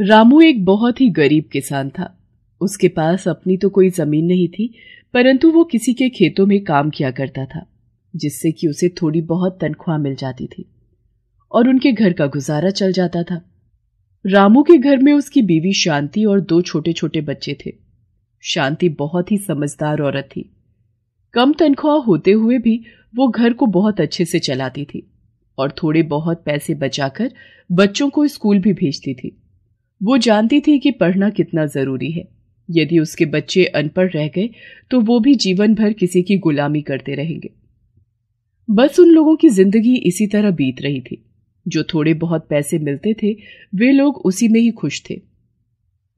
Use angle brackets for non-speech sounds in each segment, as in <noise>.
रामू एक बहुत ही गरीब किसान था उसके पास अपनी तो कोई जमीन नहीं थी परंतु वो किसी के खेतों में काम किया करता था जिससे कि उसे थोड़ी बहुत तनख्वाह मिल जाती थी और उनके घर का गुजारा चल जाता था रामू के घर में उसकी बीवी शांति और दो छोटे छोटे बच्चे थे शांति बहुत ही समझदार औरत थी कम तनख्वाह होते हुए भी वो घर को बहुत अच्छे से चलाती थी और थोड़े बहुत पैसे बचाकर बच्चों को स्कूल भी भेजती थी वो जानती थी कि पढ़ना कितना ज़रूरी है यदि उसके बच्चे अनपढ़ रह गए तो वो भी जीवन भर किसी की गुलामी करते रहेंगे बस उन लोगों की जिंदगी इसी तरह बीत रही थी जो थोड़े बहुत पैसे मिलते थे वे लोग उसी में ही खुश थे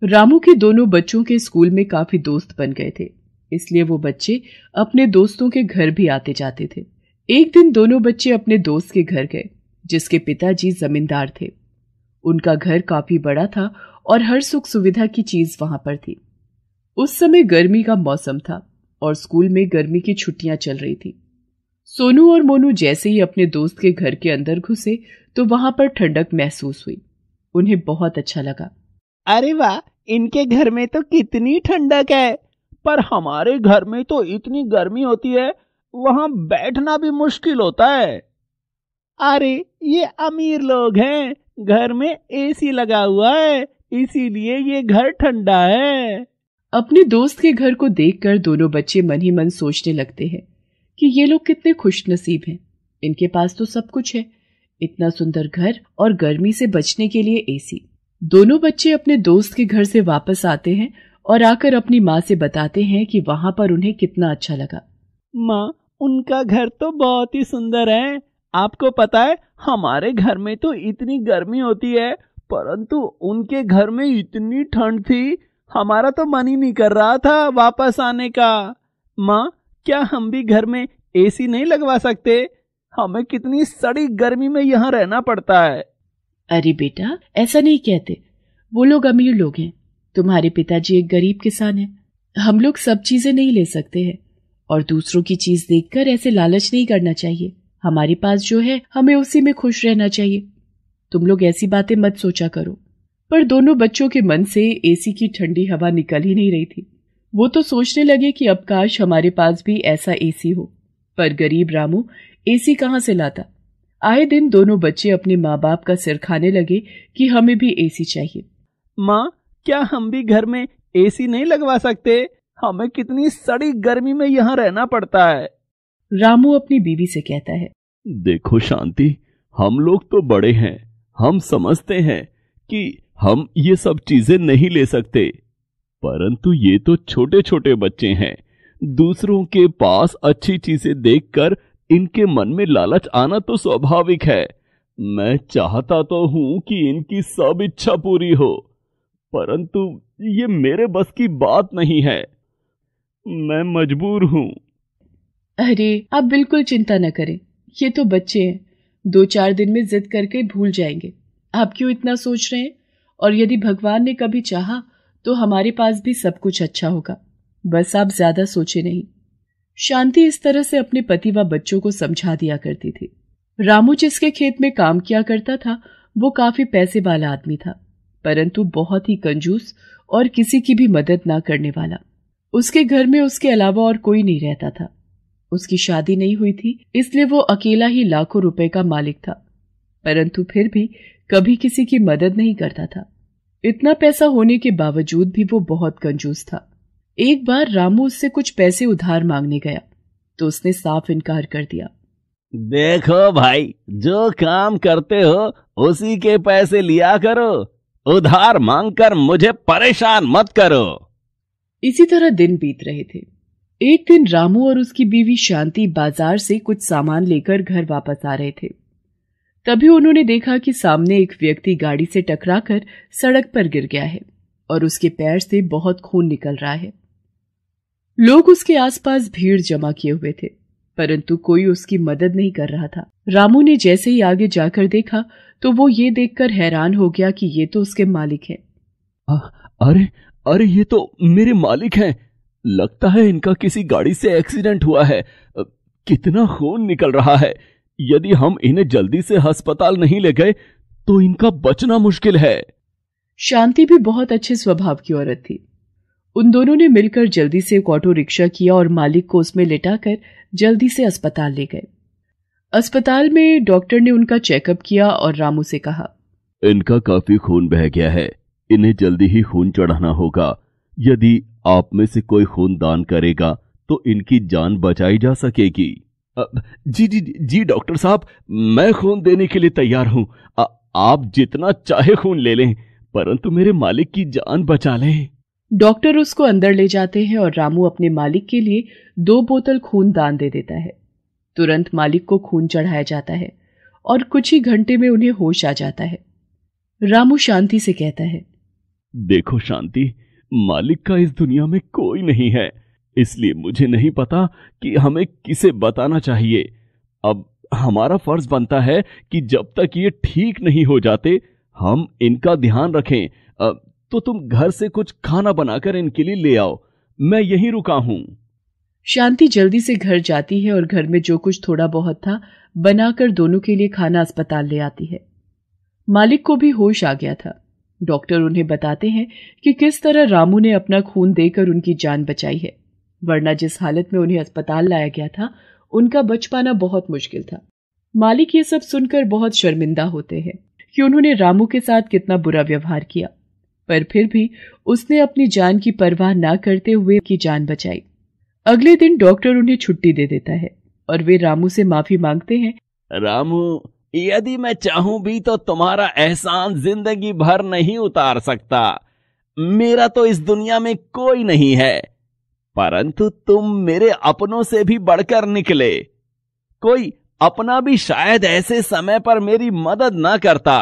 रामू के दोनों बच्चों के स्कूल में काफी दोस्त बन गए थे इसलिए वो बच्चे अपने दोस्तों के घर भी आते जाते थे एक दिन दोनों बच्चे अपने दोस्त के घर गए जिसके पिताजी जमींदार थे उनका घर काफी बड़ा था और हर सुख सुविधा की चीज वहां पर थी उस समय गर्मी का मौसम था और स्कूल में गर्मी की छुट्टियां चल रही थी सोनू और मोनू जैसे ही अपने दोस्त के घर के अंदर घुसे तो वहां पर ठंडक महसूस हुई उन्हें बहुत अच्छा लगा अरे वाह इनके घर में तो कितनी ठंडक है पर हमारे घर में तो इतनी गर्मी होती है वहां बैठना भी मुश्किल होता है अरे ये अमीर लोग हैं घर में एसी लगा हुआ है इसीलिए ये घर ठंडा है अपने दोस्त के घर को देखकर दोनों बच्चे मन ही मन सोचने लगते हैं कि ये लोग कितने खुश नसीब है इनके पास तो सब कुछ है इतना सुंदर घर और गर्मी से बचने के लिए एसी दोनों बच्चे अपने दोस्त के घर से वापस आते हैं और आकर अपनी माँ से बताते हैं कि वहाँ पर उन्हें कितना अच्छा लगा माँ उनका घर तो बहुत ही सुंदर है आपको पता है हमारे घर में तो इतनी गर्मी होती है परंतु उनके घर में इतनी ठंड थी हमारा तो मन ही नहीं कर रहा था वापस आने का माँ क्या हम भी घर में एसी नहीं लगवा सकते हमें कितनी सड़ी गर्मी में यहाँ रहना पड़ता है अरे बेटा ऐसा नहीं कहते वो लोग अमीर लोग हैं तुम्हारे पिताजी एक गरीब किसान है हम लोग सब चीजें नहीं ले सकते हैं और दूसरों की चीज देखकर ऐसे लालच नहीं करना चाहिए हमारे पास जो है हमें उसी में खुश रहना चाहिए तुम लोग ऐसी बातें मत सोचा करो पर दोनों बच्चों के मन से एसी की ठंडी हवा निकल ही नहीं रही थी वो तो सोचने लगे कि अब काश हमारे पास भी ऐसा एसी हो पर गरीब रामू एसी कहाँ से लाता आए दिन दोनों बच्चे अपने माँ बाप का सिर खाने लगे कि हमें भी एसी चाहिए माँ क्या हम भी घर में एसी नहीं लगवा सकते हमें कितनी सड़ी गर्मी में यहाँ रहना पड़ता है रामू अपनी बीवी से कहता है देखो शांति हम लोग तो बड़े हैं हम समझते हैं कि हम ये सब चीजें नहीं ले सकते परंतु ये तो छोटे छोटे बच्चे हैं दूसरों के पास अच्छी चीजें देखकर इनके मन में लालच आना तो स्वाभाविक है मैं चाहता तो हूं कि इनकी सब इच्छा पूरी हो परंतु ये मेरे बस की बात नहीं है मैं मजबूर हूं अरे आप बिल्कुल चिंता न करें ये तो बच्चे हैं दो चार दिन में जिद करके भूल जाएंगे आप क्यों इतना सोच रहे हैं और यदि भगवान ने कभी चाहा तो हमारे पास भी सब कुछ अच्छा होगा बस आप ज्यादा सोचे नहीं शांति इस तरह से अपने पति व बच्चों को समझा दिया करती थी रामू जिसके खेत में काम किया करता था वो काफी पैसे वाला आदमी था परंतु बहुत ही कंजूस और किसी की भी मदद ना करने वाला उसके घर में उसके अलावा और कोई नहीं रहता था उसकी शादी नहीं हुई थी इसलिए वो अकेला ही लाखों रुपए का मालिक था परंतु फिर भी कभी किसी की मदद नहीं करता था इतना पैसा होने के बावजूद भी वो बहुत कंजूस था एक बार रामू उससे कुछ पैसे उधार मांगने गया तो उसने साफ इनकार कर दिया देखो भाई जो काम करते हो उसी के पैसे लिया करो उधार मांगकर मुझे परेशान मत करो इसी तरह दिन बीत रहे थे एक दिन रामू और उसकी बीवी शांति बाजार से कुछ सामान लेकर घर वापस आ रहे थे तभी उन्होंने देखा कि सामने एक व्यक्ति गाड़ी से टकराकर सड़क पर गिर गया है और उसके पैर से बहुत खून निकल रहा है लोग उसके आसपास भीड़ जमा किए हुए थे परंतु कोई उसकी मदद नहीं कर रहा था रामू ने जैसे ही आगे जाकर देखा तो वो ये देखकर हैरान हो गया कि ये तो उसके मालिक है अरे अरे ये तो मेरे मालिक हैं लगता है इनका किसी गाड़ी से एक्सीडेंट हुआ है कितना खून निकल रहा है यदि हम इन्हें जल्दी से अस्पताल नहीं ले गए तो इनका बचना मुश्किल है शांति भी बहुत अच्छे स्वभाव की औरत थी उन दोनों ने मिलकर जल्दी से एक ऑटो रिक्शा किया और मालिक को उसमें कर जल्दी से अस्पताल ले गए अस्पताल में डॉक्टर ने उनका चेकअप किया और रामू से कहा इनका काफी खून बह गया है इन्हें जल्दी ही खून चढ़ाना होगा यदि आप में से कोई खून दान करेगा तो इनकी जान बचाई जा सकेगी जी जी जी डॉक्टर साहब मैं खून देने के लिए तैयार हूँ आप जितना चाहे खून ले लें परंतु मेरे मालिक की जान बचा लें डॉक्टर उसको अंदर ले जाते हैं और रामू अपने मालिक के लिए दो बोतल खून दान दे देता है तुरंत मालिक को खून चढ़ाया जाता है और कुछ ही घंटे में उन्हें होश आ जाता है रामू शांति से कहता है देखो शांति मालिक का इस दुनिया में कोई नहीं है इसलिए मुझे नहीं पता कि हमें किसे बताना चाहिए अब हमारा फर्ज बनता है कि जब तक ये ठीक नहीं हो जाते हम इनका ध्यान रखें तो तुम घर से कुछ खाना बनाकर इनके लिए ले आओ मैं यहीं रुका हूं शांति जल्दी से घर जाती है और घर में जो कुछ थोड़ा बहुत था बनाकर दोनों के लिए खाना अस्पताल ले आती है मालिक को भी होश आ गया था डॉक्टर उन्हें बताते हैं कि किस तरह रामू ने अपना खून देकर उनकी जान बचाई है वरना जिस हालत में उन्हें अस्पताल लाया गया था उनका बच पाना बहुत मुश्किल था मालिक ये सब सुनकर बहुत शर्मिंदा होते हैं कि उन्होंने रामू के साथ कितना बुरा व्यवहार किया पर फिर भी उसने अपनी जान की परवाह ना करते हुए की जान बचाई अगले दिन डॉक्टर उन्हें छुट्टी दे देता है और वे रामू से माफी मांगते हैं रामू यदि मैं चाहूं भी तो तुम्हारा एहसान जिंदगी भर नहीं उतार सकता मेरा तो इस दुनिया में कोई नहीं है परंतु तुम मेरे अपनों से भी बढ़कर निकले कोई अपना भी शायद ऐसे समय पर मेरी मदद ना करता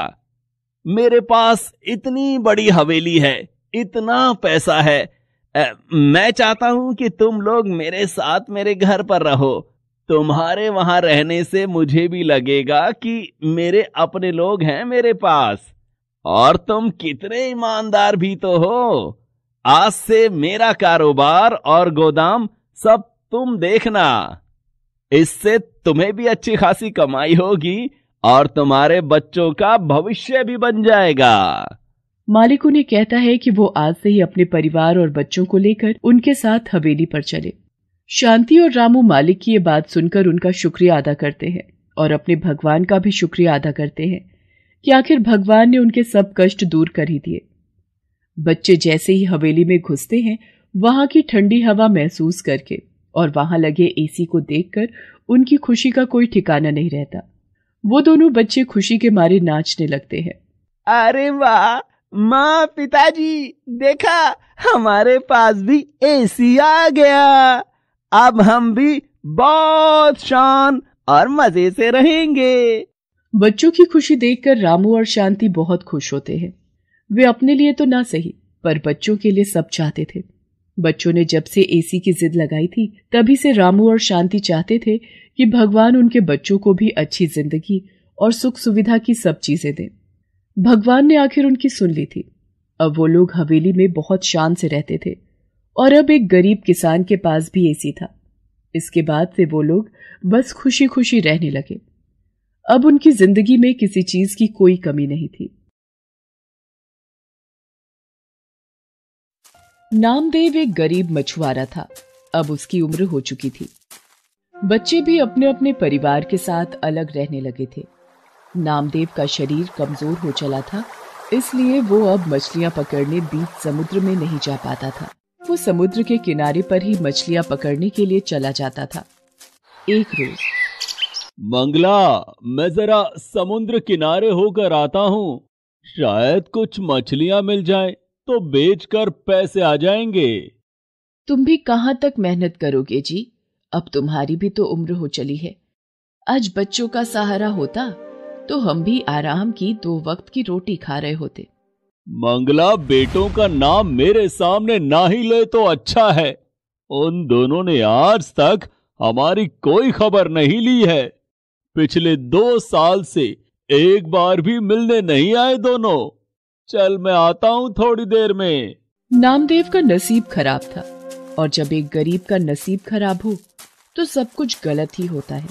मेरे पास इतनी बड़ी हवेली है इतना पैसा है मैं चाहता हूं कि तुम लोग मेरे साथ मेरे घर पर रहो तुम्हारे वहां रहने से मुझे भी लगेगा कि मेरे अपने लोग हैं मेरे पास और तुम कितने ईमानदार भी तो हो आज से मेरा कारोबार और गोदाम सब तुम देखना इससे तुम्हें भी अच्छी खासी कमाई होगी और तुम्हारे बच्चों का भविष्य भी बन जाएगा मालिक उन्हें कहता है कि वो आज से ही अपने परिवार और बच्चों को लेकर उनके साथ हवेली पर चले शांति और रामू मालिक की ये बात सुनकर उनका शुक्रिया अदा करते हैं और अपने भगवान का भी शुक्रिया अदा करते हैं कि आखिर भगवान ने उनके सब कष्ट दूर कर ही दिए बच्चे जैसे ही हवेली में घुसते हैं वहां की ठंडी हवा महसूस करके और वहां लगे एसी को देखकर उनकी खुशी का कोई ठिकाना नहीं रहता वो दोनों बच्चे खुशी के मारे नाचने लगते हैं अरे वाह माँ पिताजी देखा हमारे पास भी एसी आ गया अब हम भी बहुत शान और मजे से रहेंगे बच्चों की खुशी देखकर रामू और शांति बहुत खुश होते हैं वे अपने लिए तो ना सही पर बच्चों के लिए सब चाहते थे बच्चों ने जब से एसी की जिद लगाई थी तभी से रामू और शांति चाहते थे कि भगवान उनके बच्चों को भी अच्छी जिंदगी और सुख सुविधा की सब चीजें दें भगवान ने आखिर उनकी सुन ली थी अब वो लोग हवेली में बहुत शान से रहते थे और अब एक गरीब किसान के पास भी एसी था इसके बाद से वो लोग बस खुशी खुशी रहने लगे अब उनकी जिंदगी में किसी चीज की कोई कमी नहीं थी नामदेव एक गरीब मछुआरा था अब उसकी उम्र हो चुकी थी बच्चे भी अपने अपने परिवार के साथ अलग रहने लगे थे नामदेव का शरीर कमजोर हो चला था इसलिए वो अब मछलियां पकड़ने बीच समुद्र में नहीं जा पाता था वो समुद्र के किनारे पर ही मछलियां पकड़ने के लिए चला जाता था एक रोज मंगला मैं जरा समुद्र किनारे होकर आता हूँ शायद कुछ मछलियां मिल जाए तो बेचकर पैसे आ जाएंगे तुम भी कहाँ तक मेहनत करोगे जी अब तुम्हारी भी तो उम्र हो चली है आज बच्चों का सहारा होता तो हम भी आराम की दो वक्त की रोटी खा रहे होते मंगला बेटों का नाम मेरे सामने ना ही ले तो अच्छा है उन दोनों ने आज तक हमारी कोई खबर नहीं ली है पिछले दो साल से एक बार भी मिलने नहीं आए दोनों चल मैं आता हूँ थोड़ी देर में नामदेव का नसीब खराब था और जब एक गरीब का नसीब खराब हो तो सब कुछ गलत ही होता है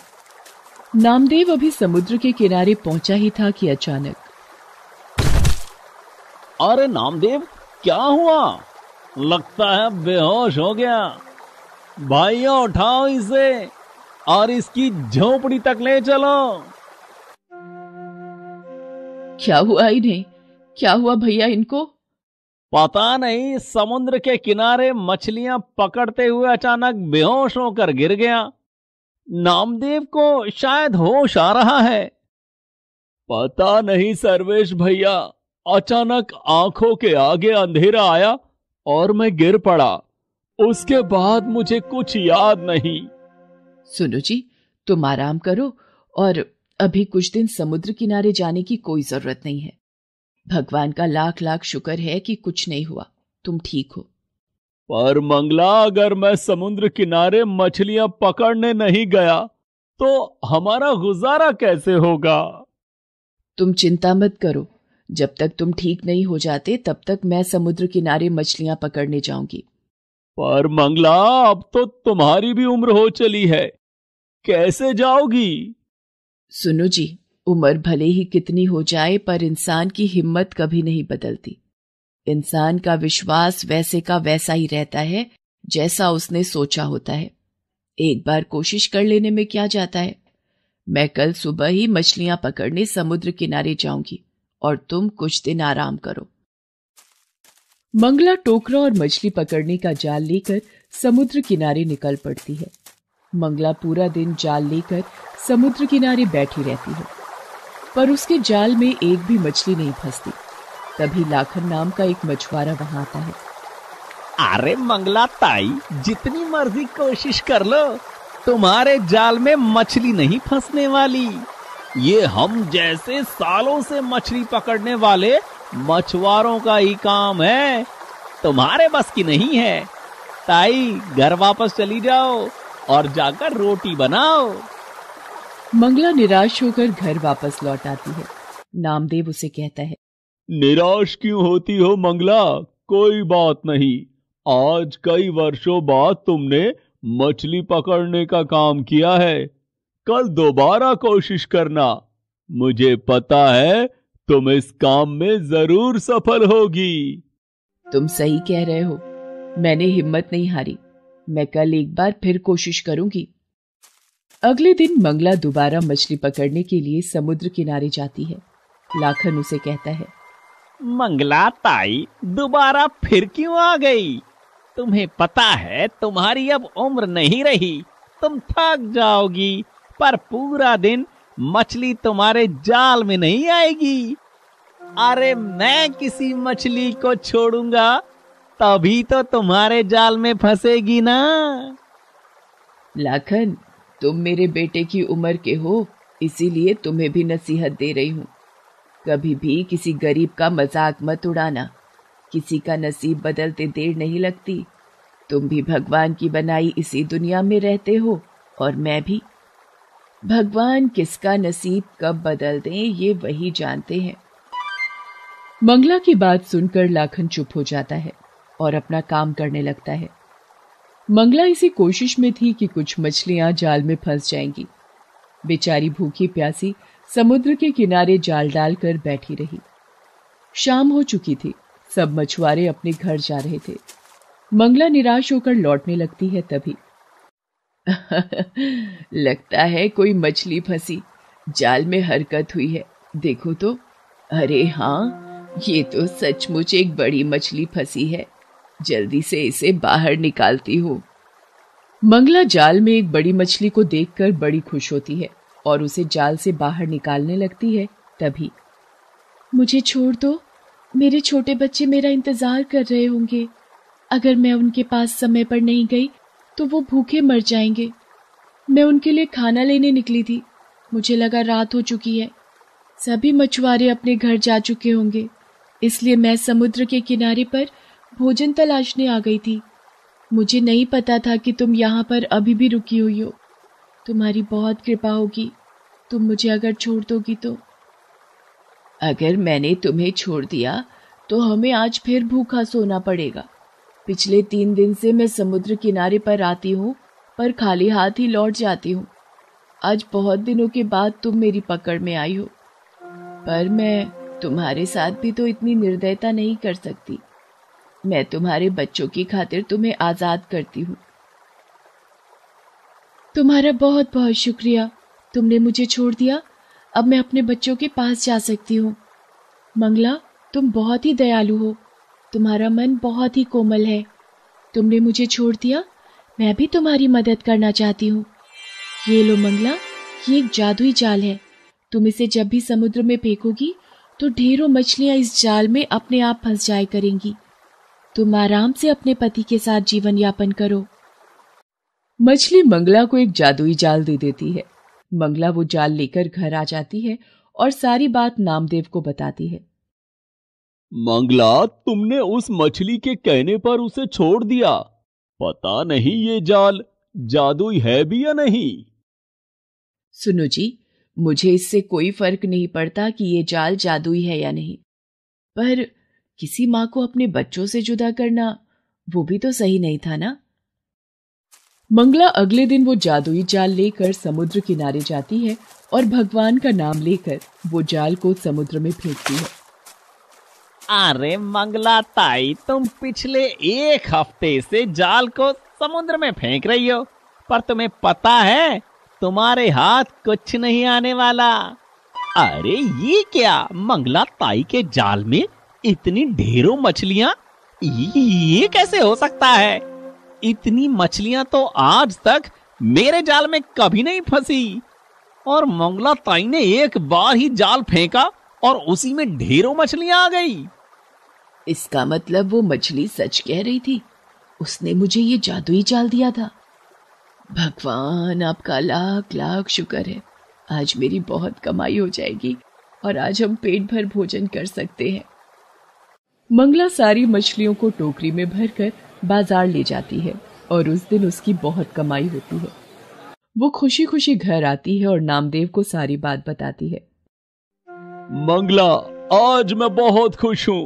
नामदेव अभी समुद्र के किनारे पहुंचा ही था कि अचानक अरे नामदेव क्या हुआ लगता है बेहोश हो गया भाइयों उठाओ इसे और इसकी झोपड़ी तक ले चलो क्या हुआ इन्हें क्या हुआ भैया इनको पता नहीं समुद्र के किनारे मछलियां पकड़ते हुए अचानक बेहोश होकर गिर गया नामदेव को शायद होश आ रहा है पता नहीं सर्वेश भैया अचानक आंखों के आगे अंधेरा आया और मैं गिर पड़ा उसके बाद मुझे कुछ याद नहीं सुनो जी तुम आराम करो और अभी कुछ दिन समुद्र किनारे जाने की कोई जरूरत नहीं है भगवान का लाख लाख शुक्र है कि कुछ नहीं हुआ तुम ठीक हो पर मंगला अगर मैं समुद्र किनारे मछलियां पकड़ने नहीं गया तो हमारा गुजारा कैसे होगा तुम चिंता मत करो जब तक तुम ठीक नहीं हो जाते तब तक मैं समुद्र किनारे मछलियां पकड़ने जाऊंगी पर मंगला अब तो तुम्हारी भी उम्र हो चली है कैसे जाओगी सुनो जी उम्र भले ही कितनी हो जाए पर इंसान की हिम्मत कभी नहीं बदलती इंसान का विश्वास वैसे का वैसा ही रहता है जैसा उसने सोचा होता है एक बार कोशिश कर लेने में क्या जाता है मैं कल सुबह ही मछलियां पकड़ने समुद्र किनारे जाऊंगी और तुम कुछ दिन आराम करो मंगला टोकरा और मछली पकड़ने का जाल लेकर समुद्र किनारे निकल पड़ती है मंगला पूरा दिन जाल लेकर समुद्र किनारे बैठी रहती है पर उसके जाल में एक भी मछली नहीं फंसती तभी लाखन नाम का एक मछुआरा वहां आता है अरे मंगला ताई जितनी मर्जी कोशिश कर लो तुम्हारे जाल में मछली नहीं फंसने वाली ये हम जैसे सालों से मछली पकड़ने वाले मछुआरों का ही काम है तुम्हारे बस की नहीं है ताई घर वापस चली जाओ और जाकर रोटी बनाओ मंगला निराश होकर घर वापस लौट आती है नामदेव उसे कहता है निराश क्यों होती हो मंगला कोई बात नहीं आज कई वर्षों बाद तुमने मछली पकड़ने का काम किया है कल दोबारा कोशिश करना मुझे पता है तुम इस काम में जरूर सफल होगी तुम सही कह रहे हो मैंने हिम्मत नहीं हारी मैं कल एक बार फिर कोशिश करूंगी अगले दिन मंगला दोबारा मछली पकड़ने के लिए समुद्र किनारे जाती है लाखन उसे कहता है मंगला ताई दोबारा फिर क्यों आ गई तुम्हें पता है तुम्हारी अब उम्र नहीं रही तुम थक जाओगी पर पूरा दिन मछली तुम्हारे जाल में नहीं आएगी अरे मैं किसी मछली को छोड़ूंगा तभी तो तुम्हारे जाल में फंसेगी ना लाखन तुम मेरे बेटे की उम्र के हो इसीलिए तुम्हें भी नसीहत दे रही हूँ कभी भी किसी गरीब का मजाक मत उड़ाना किसी का नसीब बदलते देर नहीं लगती तुम भी भगवान की बनाई इसी दुनिया में रहते हो और मैं भी भगवान किसका नसीब कब बदल दें ये वही जानते हैं मंगला की बात सुनकर लाखन चुप हो जाता है और अपना काम करने लगता है मंगला इसी कोशिश में थी कि कुछ मछलियां जाल में फंस जाएंगी बेचारी भूखी प्यासी समुद्र के किनारे जाल डालकर बैठी रही शाम हो चुकी थी सब मछुआरे अपने घर जा रहे थे मंगला निराश होकर लौटने लगती है तभी <laughs> लगता है कोई मछली फंसी जाल में हरकत हुई है देखो तो अरे हाँ ये तो सचमुच एक बड़ी मछली फंसी है जल्दी से इसे बाहर निकालती हूँ मंगला जाल में एक बड़ी मछली को देखकर बड़ी खुश होती है और उसे जाल से बाहर निकालने लगती है तभी मुझे छोड़ दो मेरे छोटे बच्चे मेरा इंतजार कर रहे होंगे अगर मैं उनके पास समय पर नहीं गई तो वो भूखे मर जाएंगे मैं उनके लिए खाना लेने निकली थी मुझे लगा रात हो चुकी है सभी मछुआरे अपने घर जा चुके होंगे इसलिए मैं समुद्र के किनारे पर भोजन तलाशने आ गई थी मुझे नहीं पता था कि तुम यहाँ पर अभी भी रुकी हुई हो तुम्हारी बहुत कृपा होगी तुम मुझे अगर छोड़ दोगी तो अगर मैंने तुम्हें छोड़ दिया तो हमें आज फिर भूखा सोना पड़ेगा पिछले तीन दिन से मैं समुद्र किनारे पर आती हूँ पर खाली हाथ ही लौट जाती हूँ आज बहुत दिनों के बाद तुम मेरी पकड़ में आई हो पर मैं तुम्हारे साथ भी तो इतनी निर्दयता नहीं कर सकती मैं तुम्हारे बच्चों की खातिर तुम्हें आज़ाद करती हूँ तुम्हारा बहुत बहुत शुक्रिया तुमने मुझे छोड़ दिया अब मैं अपने बच्चों के पास जा सकती हूँ मंगला तुम बहुत ही दयालु हो तुम्हारा मन बहुत ही कोमल है तुमने मुझे छोड़ दिया मैं भी तुम्हारी मदद करना चाहती हूँ ये लो मंगला ये एक जादुई जाल है तुम इसे जब भी समुद्र में फेंकोगी तो ढेरों मछलियाँ इस जाल में अपने आप फंस जाए करेंगी तुम आराम से अपने पति के साथ जीवन यापन करो मछली मंगला को एक जादुई जाल दे देती है मंगला वो जाल लेकर घर आ जाती है और सारी बात नामदेव को बताती है मंगला तुमने उस मछली के कहने पर उसे छोड़ दिया पता नहीं ये जाल जादुई है भी या नहीं सुनो जी मुझे इससे कोई फर्क नहीं पड़ता कि ये जाल जादुई है या नहीं पर किसी माँ को अपने बच्चों से जुदा करना वो भी तो सही नहीं था ना मंगला अगले दिन वो जादुई जाल लेकर समुद्र किनारे जाती है और भगवान का नाम लेकर वो जाल को समुद्र में फेंकती है अरे मंगला ताई तुम पिछले एक हफ्ते से जाल को समुद्र में फेंक रही हो पर तुम्हें पता है तुम्हारे हाथ कुछ नहीं आने वाला अरे ये क्या मंगला ताई के जाल में इतनी ढेरों मछलियाँ ये कैसे हो सकता है इतनी मछलियाँ तो आज तक मेरे जाल में कभी नहीं फंसी और मंगला ताई ने एक बार ही जाल फेंका और उसी में ढेरों मछलियां आ गई इसका मतलब वो मछली सच कह रही थी उसने मुझे ये जादुई चाल दिया था भगवान आपका लाख लाख शुक्र है आज मेरी बहुत कमाई हो जाएगी और आज हम पेट भर भोजन कर सकते हैं मंगला सारी मछलियों को टोकरी में भरकर बाजार ले जाती है और उस दिन उसकी बहुत कमाई होती है वो खुशी खुशी घर आती है और नामदेव को सारी बात बताती है मंगला आज मैं बहुत खुश हूँ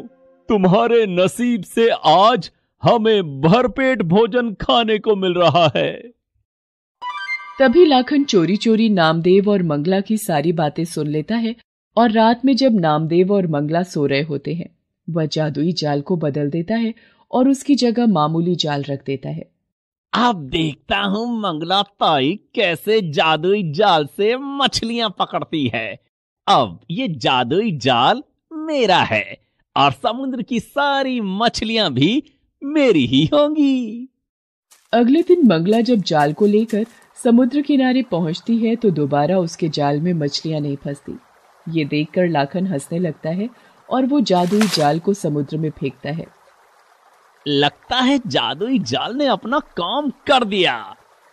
तुम्हारे नसीब से आज हमें भरपेट भोजन खाने को मिल रहा है तभी लाखन चोरी चोरी नामदेव और मंगला की सारी बातें सुन लेता है और रात में जब नामदेव और मंगला सो रहे होते हैं वह जादुई जाल को बदल देता है और उसकी जगह मामूली जाल रख देता है अब देखता हूँ मंगला ताई कैसे जादुई जाल से मछलियां पकड़ती है अब ये जादुई जाल मेरा है और समुद्र की सारी मछलियां भी मेरी ही होंगी अगले दिन मंगला जब जाल को लेकर समुद्र किनारे पहुंचती है तो दोबारा उसके जाल में मछलियां नहीं फंसती ये देखकर लाखन हंसने लगता है और वो जादुई जाल को समुद्र में फेंकता है लगता है जादुई जाल ने अपना काम कर दिया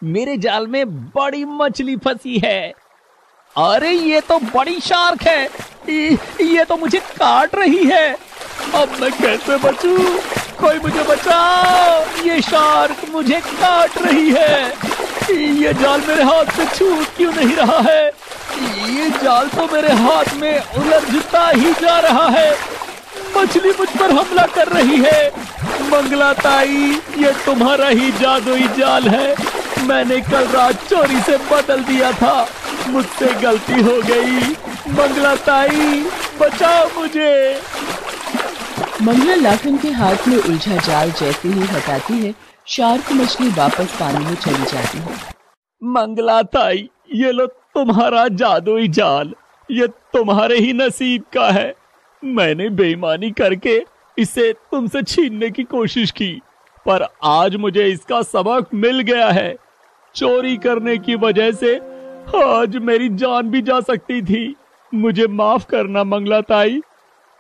मेरे जाल में बड़ी मछली फंसी है अरे ये तो बड़ी शार्क है ये तो मुझे काट रही है अब मैं कैसे बचू कोई मुझे बचाओ ये शार्क मुझे काट रही है ये जाल मेरे हाथ से छूट क्यों नहीं रहा है ये जाल तो मेरे हाथ में उलझता ही जा रहा है मछली मुझ पर हमला कर रही है मंगला ताई ये तुम्हारा ही जादुई जाल है मैंने कल रात चोरी से बदल दिया था मुझसे गलती हो गई मंगला ताई बचाओ मुझे मंगला लाखन के हाथ में उलझा जाल जैसे ही हटाती है शार्क मछली वापस पानी में चली जाती है मंगला ताई ये लो तुम्हारा जादुई जाल ये तुम्हारे ही नसीब का है मैंने बेईमानी करके इसे तुमसे छीनने की कोशिश की पर आज मुझे इसका सबक मिल गया है चोरी करने की वजह से आज मेरी जान भी जा सकती थी मुझे माफ करना मंगला ताई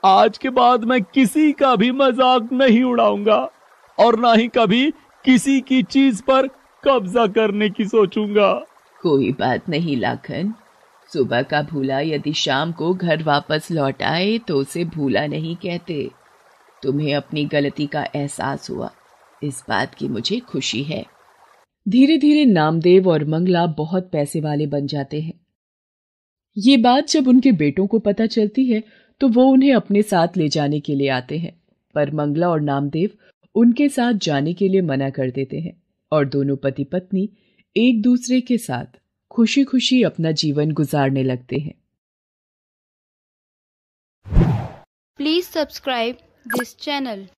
आज के बाद मैं किसी का भी मजाक नहीं उड़ाऊंगा और ना ही कभी किसी की चीज पर कब्जा करने की सोचूंगा कोई बात नहीं लाखन सुबह का भूला यदि शाम को घर वापस लौट आए तो उसे भूला नहीं कहते तुम्हें अपनी गलती का एहसास हुआ इस बात की मुझे खुशी है धीरे धीरे नामदेव और मंगला बहुत पैसे वाले बन जाते हैं ये बात जब उनके बेटों को पता चलती है तो वो उन्हें अपने साथ ले जाने के लिए आते हैं पर मंगला और नामदेव उनके साथ जाने के लिए मना कर देते हैं और दोनों पति पत्नी एक दूसरे के साथ खुशी खुशी अपना जीवन गुजारने लगते हैं प्लीज सब्सक्राइब दिस चैनल